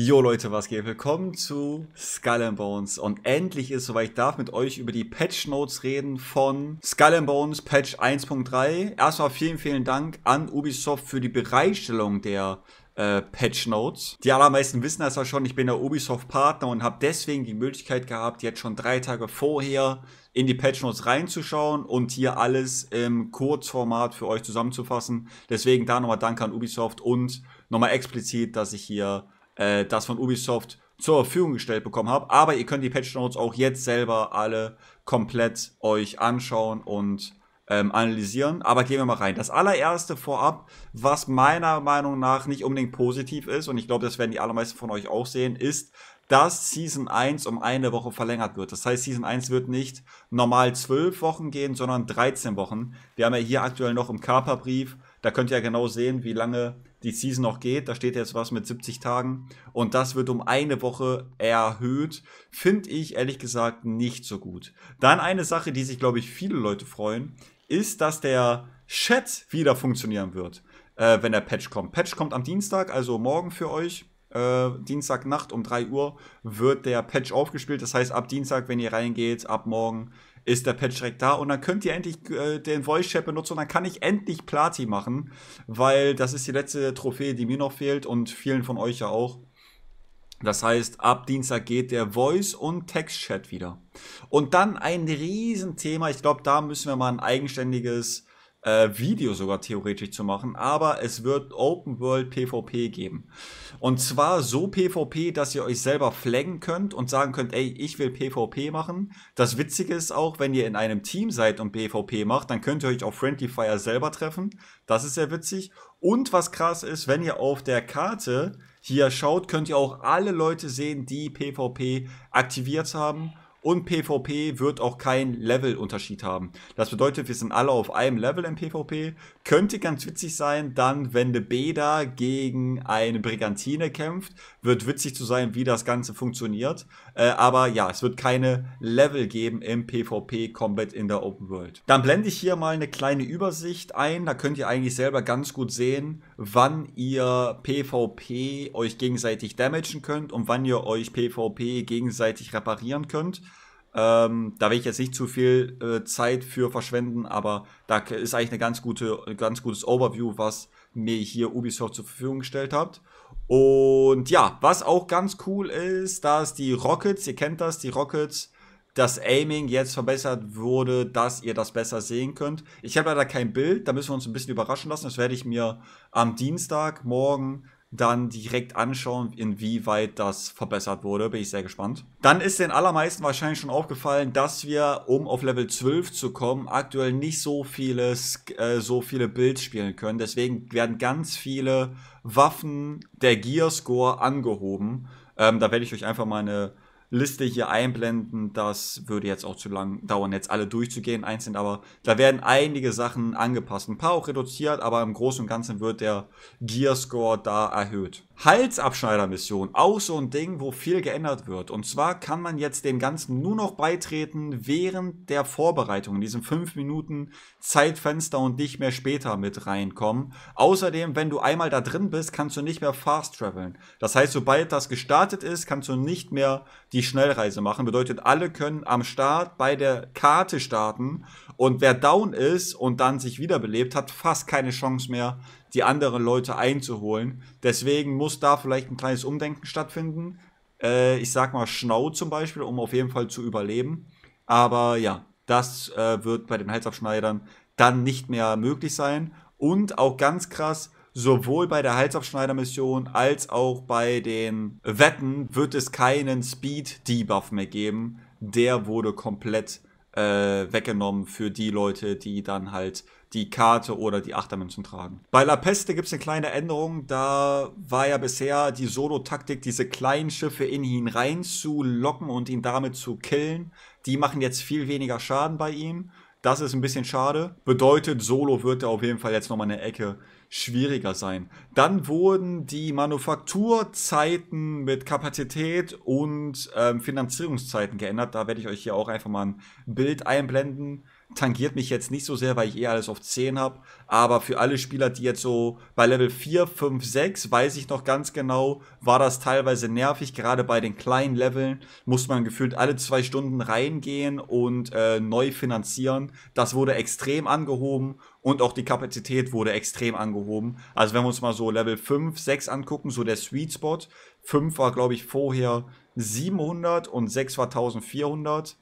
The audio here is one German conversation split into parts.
Jo Leute, was geht? Willkommen zu Skull and Bones und endlich ist es soweit ich darf mit euch über die Patch Notes reden von Skull and Bones Patch 1.3. Erstmal vielen, vielen Dank an Ubisoft für die Bereitstellung der äh, Patch Notes. Die allermeisten wissen das ja schon, ich bin der Ubisoft Partner und habe deswegen die Möglichkeit gehabt, jetzt schon drei Tage vorher in die Patch Notes reinzuschauen und hier alles im Kurzformat für euch zusammenzufassen. Deswegen da nochmal Danke an Ubisoft und nochmal explizit, dass ich hier äh, das von Ubisoft zur Verfügung gestellt bekommen habe. Aber ihr könnt die Patch Notes auch jetzt selber alle komplett euch anschauen und ähm, analysieren. Aber gehen wir mal rein. Das allererste vorab, was meiner Meinung nach nicht unbedingt positiv ist, und ich glaube, das werden die allermeisten von euch auch sehen, ist, dass Season 1 um eine Woche verlängert wird. Das heißt, Season 1 wird nicht normal 12 Wochen gehen, sondern 13 Wochen. Wir haben ja hier aktuell noch im Kaperbrief da könnt ihr ja genau sehen, wie lange die Season noch geht. Da steht jetzt was mit 70 Tagen. Und das wird um eine Woche erhöht. Finde ich ehrlich gesagt nicht so gut. Dann eine Sache, die sich, glaube ich, viele Leute freuen, ist, dass der Chat wieder funktionieren wird, äh, wenn der Patch kommt. Patch kommt am Dienstag, also morgen für euch. Äh, Dienstagnacht um 3 Uhr wird der Patch aufgespielt. Das heißt, ab Dienstag, wenn ihr reingeht, ab morgen ist der Patch direkt da und dann könnt ihr endlich äh, den Voice Chat benutzen und dann kann ich endlich Plati machen, weil das ist die letzte Trophäe, die mir noch fehlt und vielen von euch ja auch. Das heißt, ab Dienstag geht der Voice- und Text-Chat wieder. Und dann ein Riesenthema, ich glaube, da müssen wir mal ein eigenständiges äh, Video sogar theoretisch zu machen, aber es wird Open World PvP geben. Und zwar so PvP, dass ihr euch selber flaggen könnt und sagen könnt, ey, ich will PvP machen. Das Witzige ist auch, wenn ihr in einem Team seid und PvP macht, dann könnt ihr euch auf Friendly Fire selber treffen. Das ist sehr witzig. Und was krass ist, wenn ihr auf der Karte hier schaut, könnt ihr auch alle Leute sehen, die PvP aktiviert haben und PvP wird auch keinen Levelunterschied haben. Das bedeutet, wir sind alle auf einem Level im PvP. Könnte ganz witzig sein, dann, wenn eine Beda gegen eine Brigantine kämpft, wird witzig zu sein, wie das Ganze funktioniert. Äh, aber ja, es wird keine Level geben im PvP-Combat in der Open World. Dann blende ich hier mal eine kleine Übersicht ein. Da könnt ihr eigentlich selber ganz gut sehen, wann ihr PvP euch gegenseitig damagen könnt und wann ihr euch PvP gegenseitig reparieren könnt. Ähm, da will ich jetzt nicht zu viel äh, Zeit für verschwenden, aber da ist eigentlich eine ganz gute, ein ganz gutes Overview, was mir hier Ubisoft zur Verfügung gestellt hat. Und ja, was auch ganz cool ist, dass die Rockets, ihr kennt das, die Rockets, das Aiming jetzt verbessert wurde, dass ihr das besser sehen könnt. Ich habe leider kein Bild, da müssen wir uns ein bisschen überraschen lassen. Das werde ich mir am Dienstag morgen dann direkt anschauen, inwieweit das verbessert wurde. Bin ich sehr gespannt. Dann ist den allermeisten wahrscheinlich schon aufgefallen, dass wir, um auf Level 12 zu kommen, aktuell nicht so viele, äh, so viele Builds spielen können. Deswegen werden ganz viele Waffen der Gear Score angehoben. Ähm, da werde ich euch einfach mal eine Liste hier einblenden. Das würde jetzt auch zu lang dauern, jetzt alle durchzugehen einzeln, aber da werden einige Sachen angepasst. Ein paar auch reduziert, aber im Großen und Ganzen wird der Gearscore da erhöht. Halsabschneidermission, auch so ein Ding, wo viel geändert wird. Und zwar kann man jetzt dem Ganzen nur noch beitreten während der Vorbereitung, in diesem 5 Minuten Zeitfenster und nicht mehr später mit reinkommen. Außerdem, wenn du einmal da drin bist, kannst du nicht mehr fast traveln. Das heißt, sobald das gestartet ist, kannst du nicht mehr die die Schnellreise machen. Bedeutet, alle können am Start bei der Karte starten und wer down ist und dann sich wiederbelebt, hat fast keine Chance mehr, die anderen Leute einzuholen. Deswegen muss da vielleicht ein kleines Umdenken stattfinden. Äh, ich sag mal Schnau zum Beispiel, um auf jeden Fall zu überleben. Aber ja, das äh, wird bei den Halsabschneidern dann nicht mehr möglich sein. Und auch ganz krass, sowohl bei der Halsabschneider-Mission als auch bei den Wetten wird es keinen Speed-Debuff mehr geben. Der wurde komplett äh, weggenommen für die Leute, die dann halt die Karte oder die Achtermünzen tragen. Bei La Peste gibt es eine kleine Änderung. Da war ja bisher die Solo-Taktik, diese kleinen Schiffe in ihn reinzulocken und ihn damit zu killen. Die machen jetzt viel weniger Schaden bei ihm das ist ein bisschen schade. Bedeutet, Solo wird er auf jeden Fall jetzt nochmal eine Ecke schwieriger sein. Dann wurden die Manufakturzeiten mit Kapazität und ähm, Finanzierungszeiten geändert. Da werde ich euch hier auch einfach mal ein Bild einblenden tangiert mich jetzt nicht so sehr, weil ich eh alles auf 10 habe. Aber für alle Spieler, die jetzt so bei Level 4, 5, 6, weiß ich noch ganz genau, war das teilweise nervig. Gerade bei den kleinen Leveln musste man gefühlt alle zwei Stunden reingehen und äh, neu finanzieren. Das wurde extrem angehoben und auch die Kapazität wurde extrem angehoben. Also wenn wir uns mal so Level 5, 6 angucken, so der Sweet Spot. 5 war, glaube ich, vorher 700 und 6 war 1400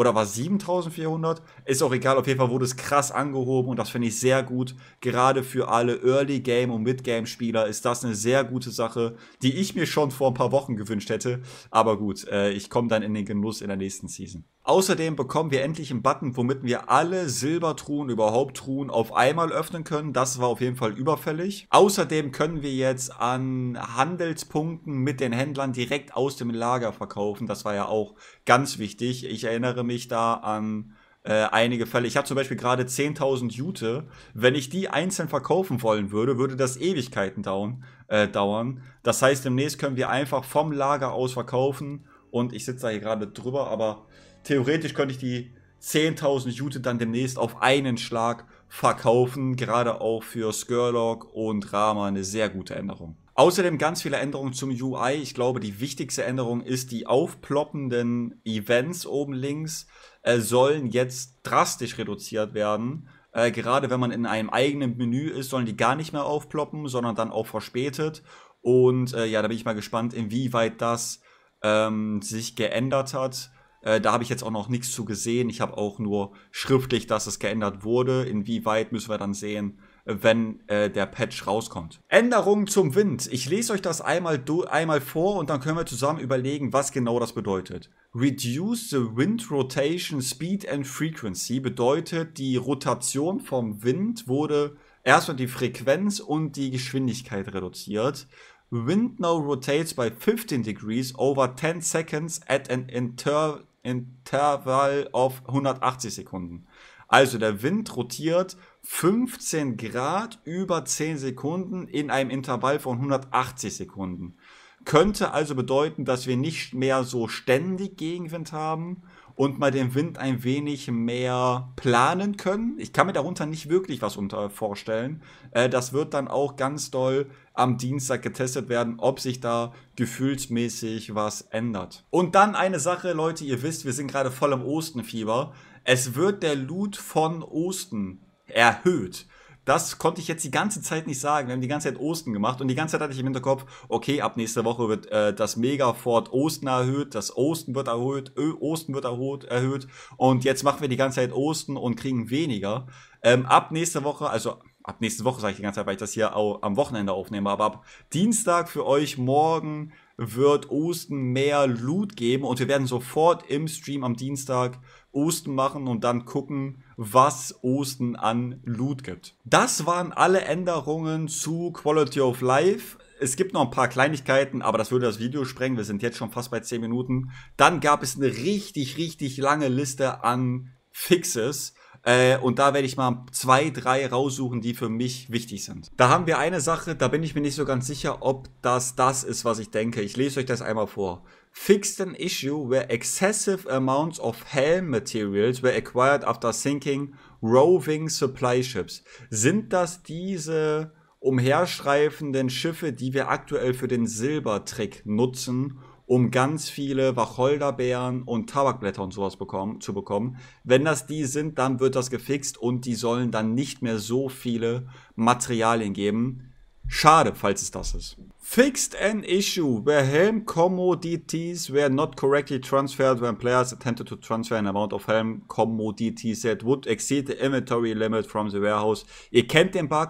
oder war 7400. Ist auch egal, auf jeden Fall wurde es krass angehoben und das finde ich sehr gut. Gerade für alle Early Game und Mid Game Spieler ist das eine sehr gute Sache, die ich mir schon vor ein paar Wochen gewünscht hätte. Aber gut, äh, ich komme dann in den Genuss in der nächsten Season. Außerdem bekommen wir endlich einen Button, womit wir alle Silbertruhen, überhaupt Truhen auf einmal öffnen können. Das war auf jeden Fall überfällig. Außerdem können wir jetzt an Handelspunkten mit den Händlern direkt aus dem Lager verkaufen. Das war ja auch ganz wichtig. Ich erinnere mich da an äh, einige Fälle. Ich habe zum Beispiel gerade 10.000 Jute. Wenn ich die einzeln verkaufen wollen würde, würde das Ewigkeiten dauern. Äh, dauern. Das heißt, demnächst können wir einfach vom Lager aus verkaufen. Und ich sitze da hier gerade drüber, aber theoretisch könnte ich die 10.000 Jute dann demnächst auf einen Schlag verkaufen. Gerade auch für Skurlock und Rama eine sehr gute Änderung. Außerdem ganz viele Änderungen zum UI. Ich glaube, die wichtigste Änderung ist, die aufploppenden Events oben links äh, sollen jetzt drastisch reduziert werden. Äh, gerade wenn man in einem eigenen Menü ist, sollen die gar nicht mehr aufploppen, sondern dann auch verspätet. Und äh, ja, da bin ich mal gespannt, inwieweit das ähm, sich geändert hat äh, da habe ich jetzt auch noch nichts zu gesehen. Ich habe auch nur schriftlich, dass es geändert wurde. Inwieweit müssen wir dann sehen, wenn äh, der Patch rauskommt. Änderungen zum Wind. Ich lese euch das einmal, einmal vor und dann können wir zusammen überlegen, was genau das bedeutet. Reduce the Wind Rotation Speed and Frequency bedeutet, die Rotation vom Wind wurde erstmal die Frequenz und die Geschwindigkeit reduziert. Wind now rotates by 15 degrees over 10 seconds at an inter Intervall auf 180 Sekunden. Also der Wind rotiert 15 Grad über 10 Sekunden in einem Intervall von 180 Sekunden. Könnte also bedeuten, dass wir nicht mehr so ständig Gegenwind haben und mal den Wind ein wenig mehr planen können. Ich kann mir darunter nicht wirklich was unter vorstellen. Äh, das wird dann auch ganz doll am Dienstag getestet werden, ob sich da gefühlsmäßig was ändert. Und dann eine Sache, Leute, ihr wisst, wir sind gerade voll im Ostenfieber. Es wird der Loot von Osten erhöht. Das konnte ich jetzt die ganze Zeit nicht sagen. Wir haben die ganze Zeit Osten gemacht und die ganze Zeit hatte ich im Hinterkopf, okay, ab nächster Woche wird äh, das Megafort Osten erhöht, das Osten wird erhöht, Ö Osten wird erhöht, erhöht und jetzt machen wir die ganze Zeit Osten und kriegen weniger. Ähm, ab nächster Woche, also ab nächste Woche sage ich die ganze Zeit, weil ich das hier auch am Wochenende aufnehme, aber ab Dienstag für euch morgen wird Osten mehr Loot geben und wir werden sofort im Stream am Dienstag Osten machen und dann gucken, was Osten an Loot gibt. Das waren alle Änderungen zu Quality of Life. Es gibt noch ein paar Kleinigkeiten, aber das würde das Video sprengen. Wir sind jetzt schon fast bei 10 Minuten. Dann gab es eine richtig, richtig lange Liste an Fixes äh, und da werde ich mal zwei, drei raussuchen, die für mich wichtig sind. Da haben wir eine Sache, da bin ich mir nicht so ganz sicher, ob das das ist, was ich denke. Ich lese euch das einmal vor. Fixed an issue where excessive amounts of helm materials were acquired after sinking roving supply ships. Sind das diese umherstreifenden Schiffe, die wir aktuell für den Silbertrick nutzen, um ganz viele Wacholderbeeren und Tabakblätter und sowas bekommen, zu bekommen. Wenn das die sind, dann wird das gefixt und die sollen dann nicht mehr so viele Materialien geben. Schade, falls es das ist. Fixed an issue where Helm commodities were not correctly transferred when players attempted to transfer an amount of Helm commodities that would exceed the inventory limit from the warehouse. Ihr kennt den Bug,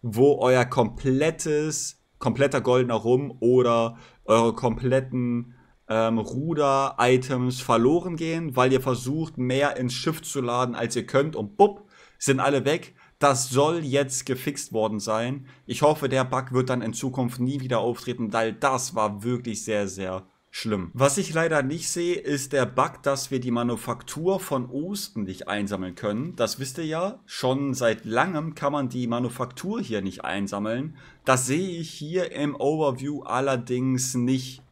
wo euer komplettes kompletter goldener Rum oder eure kompletten ähm, Ruder-Items verloren gehen, weil ihr versucht, mehr ins Schiff zu laden, als ihr könnt und bupp, sind alle weg. Das soll jetzt gefixt worden sein. Ich hoffe, der Bug wird dann in Zukunft nie wieder auftreten, weil das war wirklich sehr, sehr schlimm. Was ich leider nicht sehe, ist der Bug, dass wir die Manufaktur von Osten nicht einsammeln können. Das wisst ihr ja, schon seit langem kann man die Manufaktur hier nicht einsammeln. Das sehe ich hier im Overview allerdings nicht.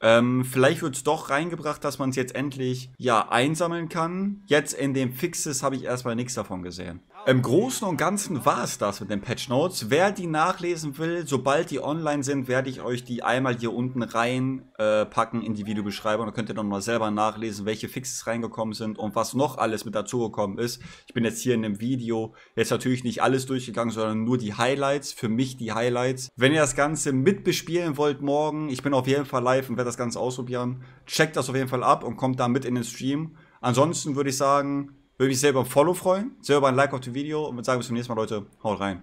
Ähm, vielleicht wird es doch reingebracht, dass man es jetzt endlich ja einsammeln kann. Jetzt in den Fixes habe ich erstmal nichts davon gesehen. Im Großen und Ganzen war es das mit den Patch Notes. Wer die nachlesen will, sobald die online sind, werde ich euch die einmal hier unten reinpacken äh, in die Videobeschreibung. Da könnt ihr dann mal selber nachlesen, welche Fixes reingekommen sind und was noch alles mit dazugekommen ist. Ich bin jetzt hier in dem Video jetzt natürlich nicht alles durchgegangen, sondern nur die Highlights. Für mich die Highlights. Wenn ihr das Ganze mitbespielen wollt morgen, ich bin auf jeden Fall live und werde das Ganze ausprobieren. Checkt das auf jeden Fall ab und kommt da mit in den Stream. Ansonsten würde ich sagen, würde mich selber ein Follow freuen, selber ein Like auf dem Video und würde sagen, bis zum nächsten Mal, Leute. Haut rein.